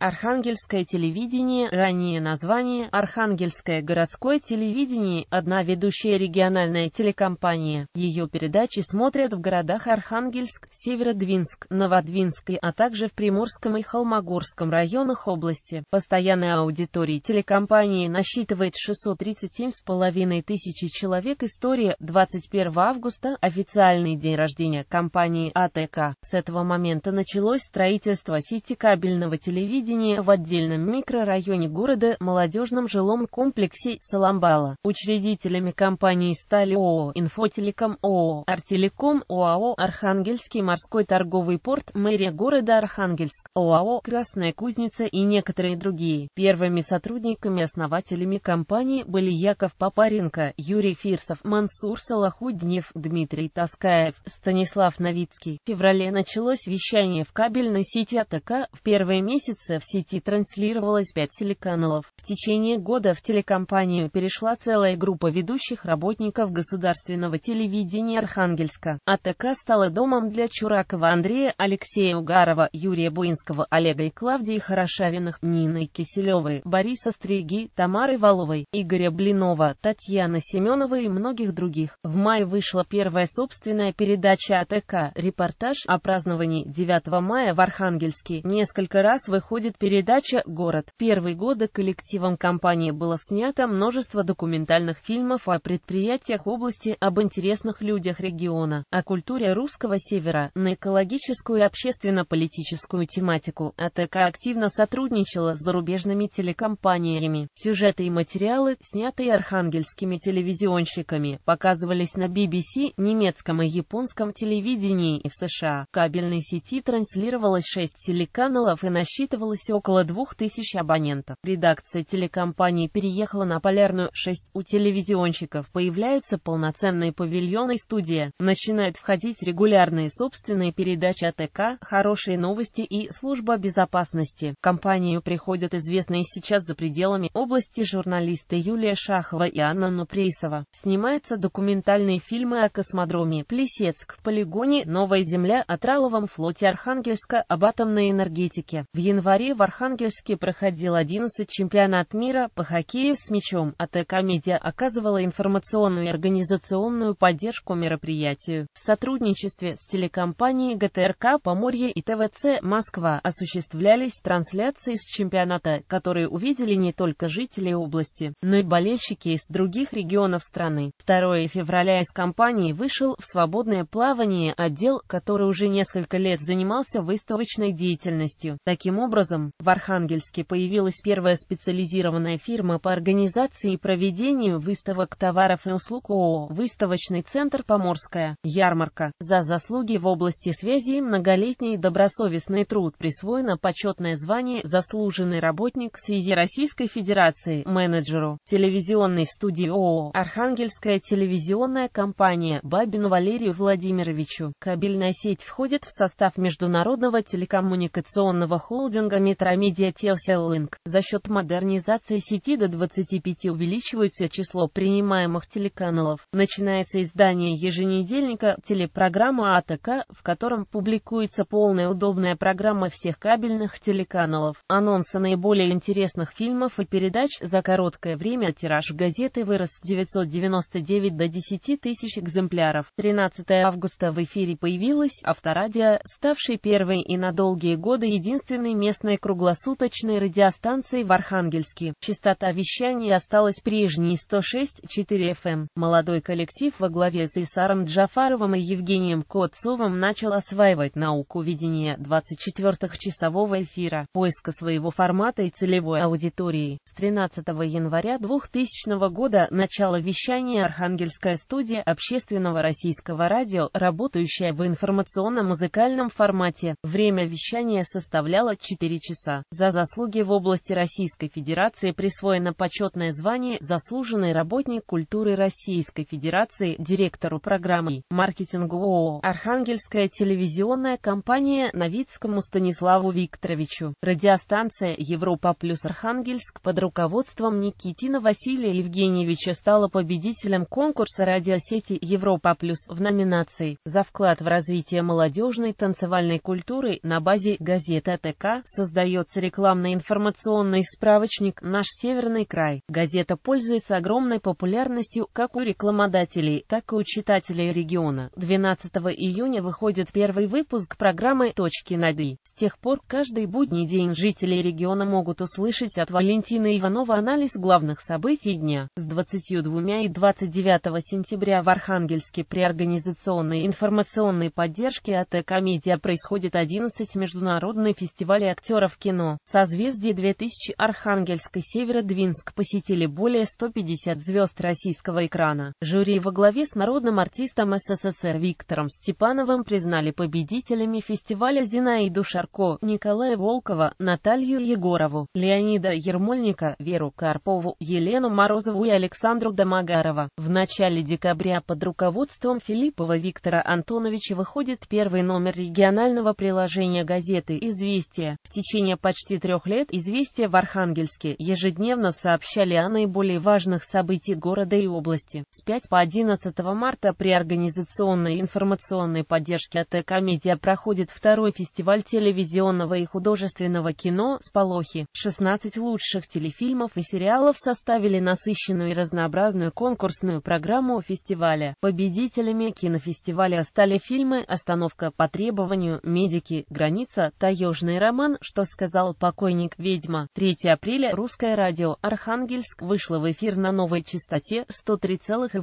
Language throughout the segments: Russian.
Архангельское телевидение, ранее название Архангельское городское телевидение, одна ведущая региональная телекомпания. Ее передачи смотрят в городах Архангельск, Северодвинск, Новодвинск, а также в Приморском и Холмогорском районах области. Постоянная аудитория телекомпании насчитывает 637,5 тысяч человек. История 21 августа, официальный день рождения компании АТК. С этого момента началось строительство сети кабельного телевидения телевидения в отдельном микрорайоне города, молодежном жилом комплексе Саламбала. Учредителями компании стали ООО «Инфотелеком», ООО «Артелеком», ОАО «Архангельский морской торговый порт», мэрия города Архангельск, ОАО «Красная кузница» и некоторые другие. Первыми сотрудниками-основателями компании были Яков Папаренко, Юрий Фирсов, Мансур Салахуднев, Дмитрий Таскаев, Станислав Новицкий. В феврале началось вещание в кабельной сети АТК. В первые месяцы года в сети транслировалось 5 телеканалов. В течение года в телекомпанию перешла целая группа ведущих работников государственного телевидения Архангельска. АТК стала домом для Чуракова Андрея, Алексея Угарова, Юрия Буинского, Олега и Клавдии Хорошавиных, Нины Киселевой, Бориса Стриги, Тамары Валовой, Игоря Блинова, Татьяны Семеновой и многих других. В мае вышла первая собственная передача АТК «Репортаж о праздновании 9 мая в Архангельске». Несколько раз выходит выходит передача «Город». Первые годы коллективом компании было снято множество документальных фильмов о предприятиях области, об интересных людях региона, о культуре русского севера, на экологическую и общественно-политическую тематику. АТК активно сотрудничала с зарубежными телекомпаниями. Сюжеты и материалы, снятые архангельскими телевизионщиками, показывались на BBC, немецком и японском телевидении и в США. В кабельной сети транслировалось 6 телеканалов и насчитывало насчитывалось около 2000 абонентов. Редакция телекомпании переехала на Полярную 6. У телевизионщиков появляются полноценные павильоны и студия. Начинают входить регулярные собственные передачи АТК, хорошие новости и служба безопасности. В компанию приходят известные сейчас за пределами области журналисты Юлия Шахова и Анна Нупрейсова. Снимаются документальные фильмы о космодроме Плесецк, полигоне Новая Земля, о траловом флоте Архангельска, об атомной энергетике. В январе январе в Архангельске проходил 11 чемпионат мира по хоккею с мячом, а ТК «Медиа» оказывала информационную и организационную поддержку мероприятию. В сотрудничестве с телекомпанией ГТРК «Поморье» и ТВЦ «Москва» осуществлялись трансляции с чемпионата, которые увидели не только жители области, но и болельщики из других регионов страны. 2 февраля из компании вышел в свободное плавание отдел, который уже несколько лет занимался выставочной деятельностью. Таким образом, образом, в Архангельске появилась первая специализированная фирма по организации и проведению выставок товаров и услуг ООО «Выставочный центр Поморская», «Ярмарка». За заслуги в области связи и многолетний добросовестный труд присвоено почетное звание «Заслуженный работник» связи Российской Федерации, менеджеру, телевизионной студии ООО «Архангельская телевизионная компания» Бабину Валерию Владимировичу. Кабельная сеть входит в состав международного телекоммуникационного холдинга партнера Метромедиа Телселлинг. За счет модернизации сети до 25 увеличивается число принимаемых телеканалов. Начинается издание еженедельника телепрограмма АТК, в котором публикуется полная удобная программа всех кабельных телеканалов. Анонсы наиболее интересных фильмов и передач за короткое время тираж газеты вырос с 999 до 10 тысяч экземпляров. 13 августа в эфире появилась Авторадио, ставший первой и на долгие годы единственной местной местной круглосуточной радиостанции в Архангельске. Частота вещания осталась прежней 106,4 FM. Эм. Молодой коллектив во главе с Исаром Джафаровым и Евгением Котцовым начал осваивать науку ведения 24-часового эфира, поиска своего формата и целевой аудитории. С 13 января 2000 года начало вещания Архангельская студия общественного российского радио, работающая в информационно-музыкальном формате. Время вещания составляло 4 4 часа. За заслуги в области Российской Федерации присвоено почетное звание «Заслуженный работник культуры Российской Федерации» директору программы маркетингу ООО «Архангельская телевизионная компания» Новицкому Станиславу Викторовичу. Радиостанция «Европа плюс Архангельск» под руководством Никитина Василия Евгеньевича стала победителем конкурса радиосети «Европа плюс» в номинации «За вклад в развитие молодежной танцевальной культуры» на базе газеты АТК» со создается рекламно-информационный справочник «Наш Северный край». Газета пользуется огромной популярностью как у рекламодателей, так и у читателей региона. 12 июня выходит первый выпуск программы «Точки над «и». С тех пор каждый будний день жители региона могут услышать от Валентины Иванова анализ главных событий дня. С 22 и 29 сентября в Архангельске при организационной информационной поддержке АТК «Медиа» происходит 11 международный фестиваль актеров актеров кино. Созвездие 2000 Архангельск и Северодвинск посетили более 150 звезд российского экрана. Жюри во главе с народным артистом СССР Виктором Степановым признали победителями фестиваля Зинаиду Шарко, Николая Волкова, Наталью Егорову, Леонида Ермольника, Веру Карпову, Елену Морозову и Александру Домогарова. В начале декабря под руководством Филиппова Виктора Антоновича выходит первый номер регионального приложения газеты «Известия». В течение почти трех лет известия в Архангельске ежедневно сообщали о наиболее важных событиях города и области. С 5 по 11 марта при организационной и информационной поддержке АТК «Медиа» проходит второй фестиваль телевизионного и художественного кино «Сполохи». 16 лучших телефильмов и сериалов составили насыщенную и разнообразную конкурсную программу фестиваля. Победителями кинофестиваля стали фильмы «Остановка по требованию», «Медики», «Граница», «Таежный роман», что сказал покойник ведьма. 3 апреля Русское радио Архангельск вышло в эфир на новой частоте 103,8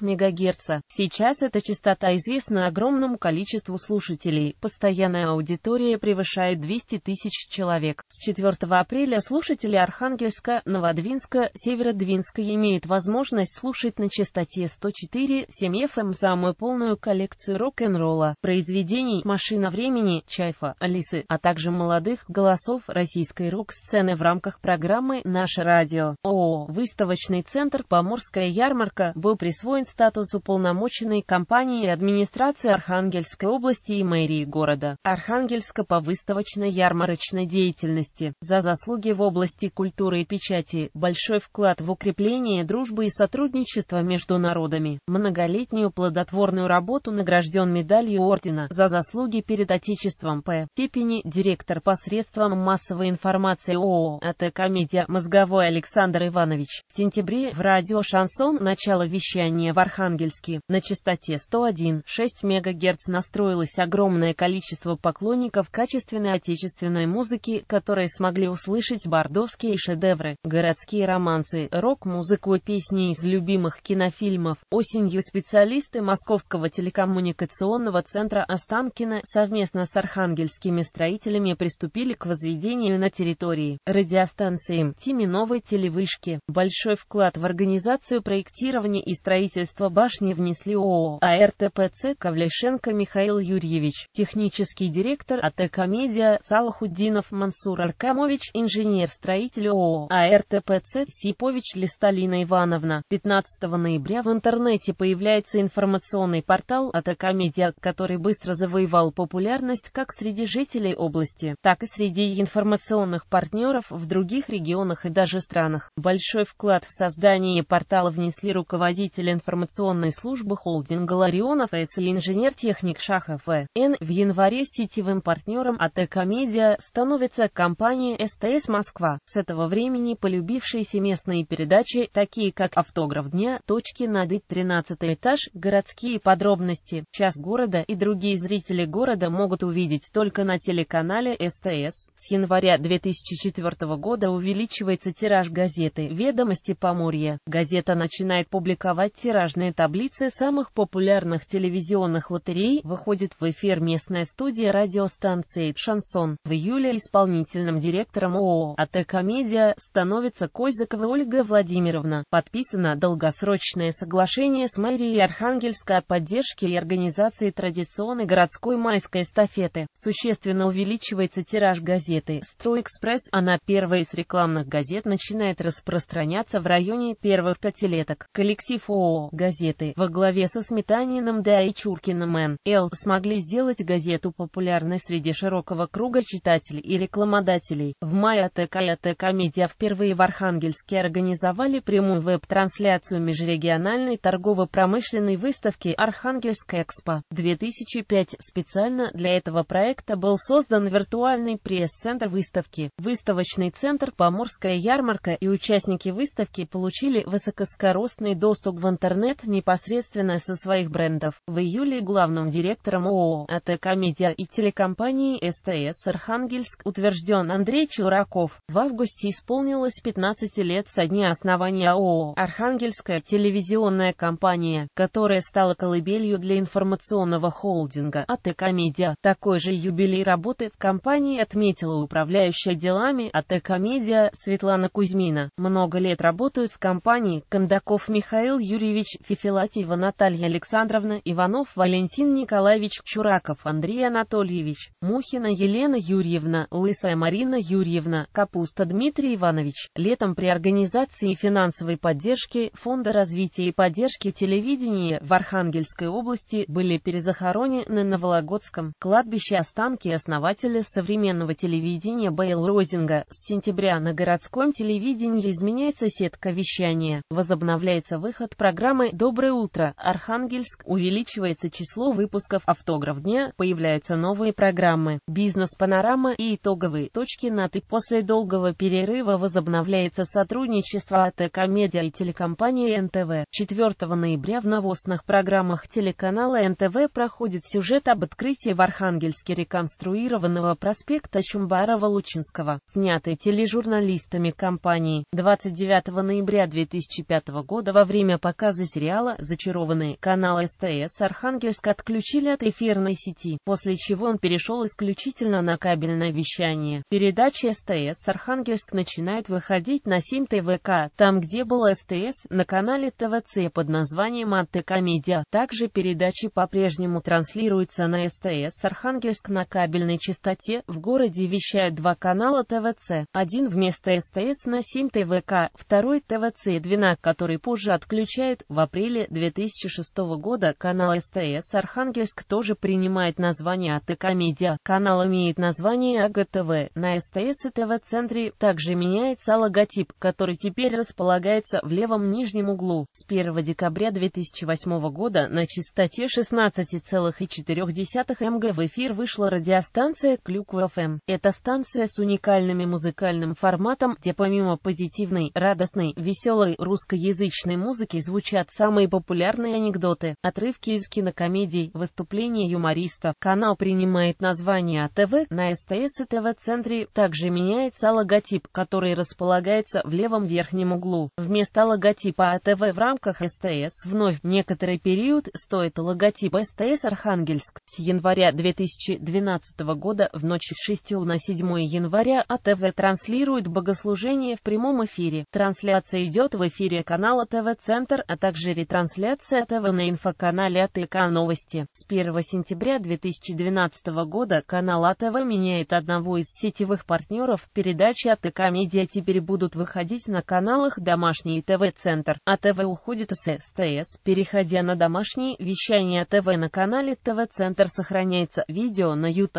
МГц. Сейчас эта частота известна огромному количеству слушателей. Постоянная аудитория превышает 200 тысяч человек. С 4 апреля слушатели Архангельска, Новодвинска, Северодвинска имеют возможность слушать на частоте 104,7 FM эм самую полную коллекцию рок-н-ролла, произведений «Машина времени», «Чайфа», «Алисы», а также «Молодежь» молодых голосов российской рок-сцены в рамках программы «Наше радио». ООО «Выставочный центр Поморская ярмарка» был присвоен статус уполномоченной компании администрации Архангельской области и мэрии города Архангельска по выставочно-ярмарочной деятельности за заслуги в области культуры и печати, большой вклад в укрепление дружбы и сотрудничества между народами, многолетнюю плодотворную работу награжден медалью ордена за заслуги перед Отечеством П. степени директор посредством массовой информации ООО АТ Комедия Мозговой Александр Иванович. В сентябре в радио «Шансон» начало вещания в Архангельске. На частоте 101,6 МГц настроилось огромное количество поклонников качественной отечественной музыки, которые смогли услышать бордовские шедевры, городские романсы, рок-музыку и песни из любимых кинофильмов. Осенью специалисты Московского телекоммуникационного центра Останкина совместно с архангельскими строителями присутствовали приступили к возведению на территории радиостанции МТИМИ новой телевышки. Большой вклад в организацию проектирования и строительства башни внесли ООО АРТПЦ Кавляшенко Михаил Юрьевич, технический директор АТК «Медиа» Салахуддинов Мансур Аркамович, инженер-строитель ООО АРТПЦ Сипович Листалина Ивановна. 15 ноября в интернете появляется информационный портал АТК «Медиа», который быстро завоевал популярность как среди жителей области, так и среди информационных партнеров в других регионах и даже странах. Большой вклад в создание портала внесли руководители информационной службы холдинга Ларионов АЭС и инженер-техник Шахов э. Н. В январе сетевым партнером АТК Медиа становится компания СТС Москва. С этого времени полюбившиеся местные передачи, такие как «Автограф дня», «Точки на дыть 13 этаж», «Городские подробности», «Час города» и другие зрители города могут увидеть только на телеканале СТС. С января 2004 года увеличивается тираж газеты «Ведомости Поморья». Газета начинает публиковать тиражные таблицы самых популярных телевизионных лотерей, выходит в эфир местная студия радиостанции «Шансон». В июле исполнительным директором ООО «АТК Медиа» становится Козыкова Ольга Владимировна. Подписано долгосрочное соглашение с мэрией Архангельска о поддержке и организации традиционной городской майской эстафеты. Существенно увеличивается увеличивается тираж газеты «Стройэкспресс», она первая из рекламных газет начинает распространяться в районе первых пятилеток. Коллектив ООО «Газеты» во главе со Сметаниным Да и Чуркиным Н. Л. смогли сделать газету популярной среди широкого круга читателей и рекламодателей. В мае АТК и АТК Медиа впервые в Архангельске организовали прямую веб-трансляцию межрегиональной торгово-промышленной выставки «Архангельская Экспо-2005». Специально для этого проекта был создан виртуальный виртуальный пресс-центр выставки. Выставочный центр «Поморская ярмарка» и участники выставки получили высокоскоростный доступ в интернет непосредственно со своих брендов. В июле главным директором ООО «АТК Медиа» и телекомпании СТС «Архангельск» утвержден Андрей Чураков. В августе исполнилось 15 лет со дня основания ООО «Архангельская телевизионная компания», которая стала колыбелью для информационного холдинга АТК Медиа. Такой же юбилей работы в компании компании отметила управляющая делами АТК Медиа Светлана Кузьмина. Много лет работают в компании Кондаков Михаил Юрьевич, Фифилатьева Наталья Александровна, Иванов Валентин Николаевич, Чураков Андрей Анатольевич, Мухина Елена Юрьевна, Лысая Марина Юрьевна, Капуста Дмитрий Иванович. Летом при организации финансовой поддержки Фонда развития и поддержки телевидения в Архангельской области были перезахоронены на Вологодском кладбище останки основателя современного телевидения Бейл Розинга, с сентября на городском телевидении изменяется сетка вещания, возобновляется выход программы «Доброе утро», Архангельск, увеличивается число выпусков «Автограф дня», появляются новые программы «Бизнес-панорама» и «Итоговые точки над» и после долгого перерыва возобновляется сотрудничество АТК «Медиа» и телекомпании НТВ. 4 ноября в новостных программах телеканала НТВ проходит сюжет об открытии в Архангельске реконструированного пространства проспекта Чумбарова-Лучинского, снятый тележурналистами компании 29 ноября 2005 года во время показа сериала «Зачарованные» канал СТС Архангельск отключили от эфирной сети, после чего он перешел исключительно на кабельное вещание. Передача СТС Архангельск начинает выходить на 7 ТВК, там где был СТС, на канале ТВЦ под названием АТК Медиа. Также передачи по-прежнему транслируются на СТС Архангельск на кабельной частоте в городе вещают два канала ТВЦ, один вместо СТС на 7 ТВК, второй ТВЦ-12, который позже отключает В апреле 2006 года канал СТС Архангельск тоже принимает название АТК Медиа. Канал имеет название АГТВ. На СТС и ТВ-центре также меняется логотип, который теперь располагается в левом нижнем углу. С 1 декабря 2008 года на частоте 16,4 МГ в эфир вышла радиостанция «Клюк Москва-ФМ. Это станция с уникальным музыкальным форматом, где помимо позитивной, радостной, веселой русскоязычной музыки звучат самые популярные анекдоты, отрывки из кинокомедий, выступления юмориста. Канал принимает название АТВ, на СТС и ТВ-центре также меняется логотип, который располагается в левом верхнем углу. Вместо логотипа АТВ в рамках СТС вновь некоторый период стоит логотип СТС Архангельск. С января 2012 года в ночь ночи с 6 на 7 января АТВ транслирует богослужение в прямом эфире. Трансляция идет в эфире канала ТВ-центр, а также ретрансляция ТВ на инфоканале АТК Новости. С 1 сентября 2012 года канал АТВ меняет одного из сетевых партнеров. Передачи АТК Медиа теперь будут выходить на каналах «Домашний» и ТВ-центр. АТВ уходит с СТС, переходя на домашние вещания АТВ на канале ТВ-центр сохраняется видео на YouTube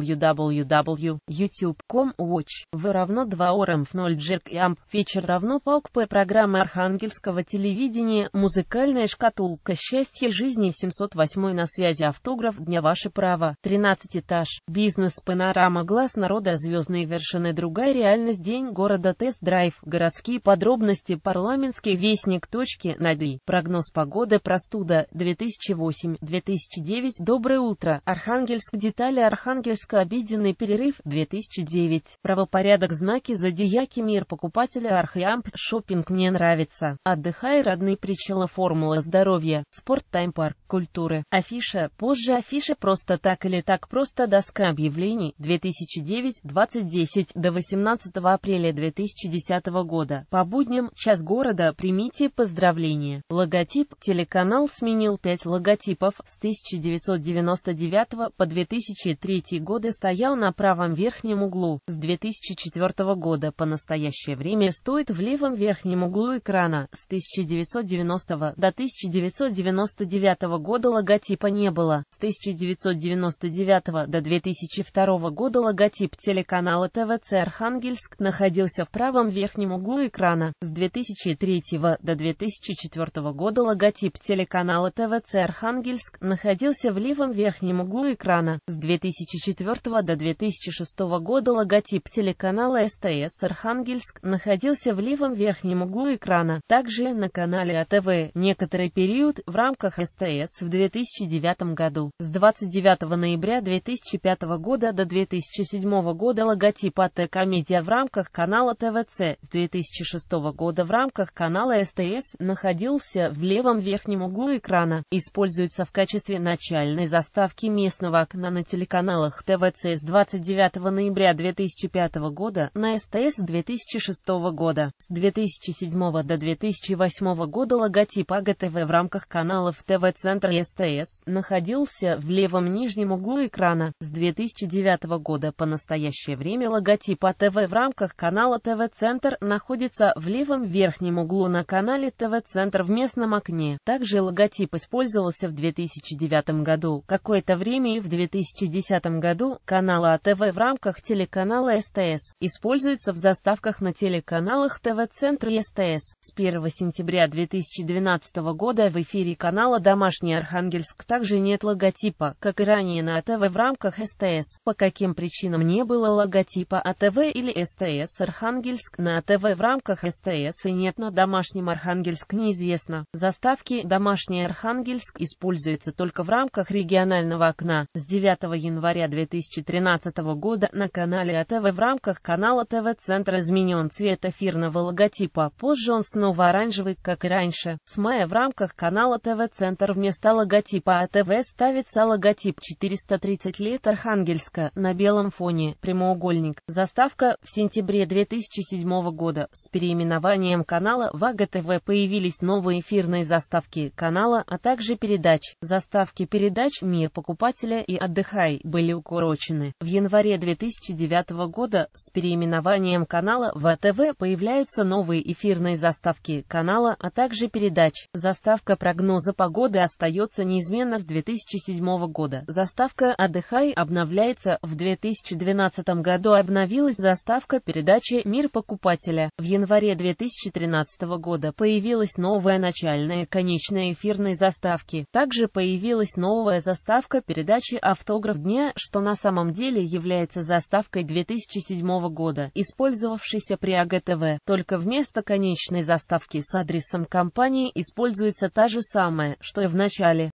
www.youtube.com watch v равно 2 ormf 0 джерк и amp вечер равно паук п программы архангельского телевидения музыкальная шкатулка счастье жизни 708 на связи автограф дня ваше право 13 этаж бизнес панорама глаз народа звездные вершины другая реальность день города тест-драйв городские подробности парламентский вестник точки на прогноз погоды простуда 2008-2009 доброе утро Архангельск детали Архангельск Кировско-обеденный перерыв 2009. Правопорядок знаки зодиаки мир покупателя Архиамп. Шопинг мне нравится. Отдыхай, родные причала формула здоровья. Спорт Таймпарк, культуры. Афиша. Позже афиша просто так или так просто доска объявлений 2009-2010 до 18 апреля 2010 года. По будням час города примите поздравления. Логотип. Телеканал сменил 5 логотипов с 1999 по 2003 год года стоял на правом верхнем углу. С 2004 года по настоящее время стоит в левом верхнем углу экрана. С 1990 до 1999 года логотипа не было. С 1999 до 2002 года логотип телеканала ТВЦ Архангельск находился в правом верхнем углу экрана. С 2003 до 2004 года логотип телеканала ТВЦ Архангельск находился в левом верхнем углу экрана. С 2004 2004 до 2006 года логотип телеканала СТС «Архангельск» находился в левом верхнем углу экрана. Также на канале АТВ некоторый период в рамках СТС в 2009 году. С 29 ноября 2005 года до 2007 года логотип АТК «Медиа» в рамках канала ТВЦ. С 2006 года в рамках канала СТС находился в левом верхнем углу экрана. Используется в качестве начальной заставки местного окна на телеканалах ТВЦ с 29 ноября 2005 года на СТС 2006 года. С 2007 до 2008 года логотип АГТВ в рамках каналов ТВ-центра СТС находился в левом нижнем углу экрана. С 2009 года по настоящее время логотип АТВ в рамках канала ТВ-центр находится в левом верхнем углу на канале ТВ-центр в местном окне. Также логотип использовался в 2009 году, какое-то время и в 2010 году году канала АТВ в рамках телеканала СТС используется в заставках на телеканалах ТВ-центр СТС. С 1 сентября 2012 года в эфире канала «Домашний Архангельск» также нет логотипа, как и ранее на АТВ в рамках СТС. По каким причинам не было логотипа АТВ или СТС Архангельск на АТВ в рамках СТС и нет на «Домашнем Архангельск» неизвестно. Заставки «Домашний Архангельск» используются только в рамках регионального окна. С 9 января 2000 2013 года на канале АТВ в рамках канала ТВ-центр изменен цвет эфирного логотипа, а позже он снова оранжевый, как и раньше. С мая в рамках канала ТВ-центр вместо логотипа АТВ ставится логотип 430 лет Архангельска на белом фоне, прямоугольник. Заставка в сентябре 2007 года с переименованием канала в АГТВ появились новые эфирные заставки канала, а также передач. Заставки передач «Мир покупателя» и «Отдыхай» были указаны приурочены. В январе 2009 года с переименованием канала ВТВ появляются новые эфирные заставки канала, а также передач. Заставка прогноза погоды остается неизменна с 2007 года. Заставка «Отдыхай» обновляется. В 2012 году обновилась заставка передачи «Мир покупателя». В январе 2013 года появилась новая начальная конечная эфирные заставки. Также появилась новая заставка передачи «Автограф дня», что на на самом деле является заставкой 2007 года, использовавшейся при АГТВ, только вместо конечной заставки с адресом компании используется та же самая, что и в начале.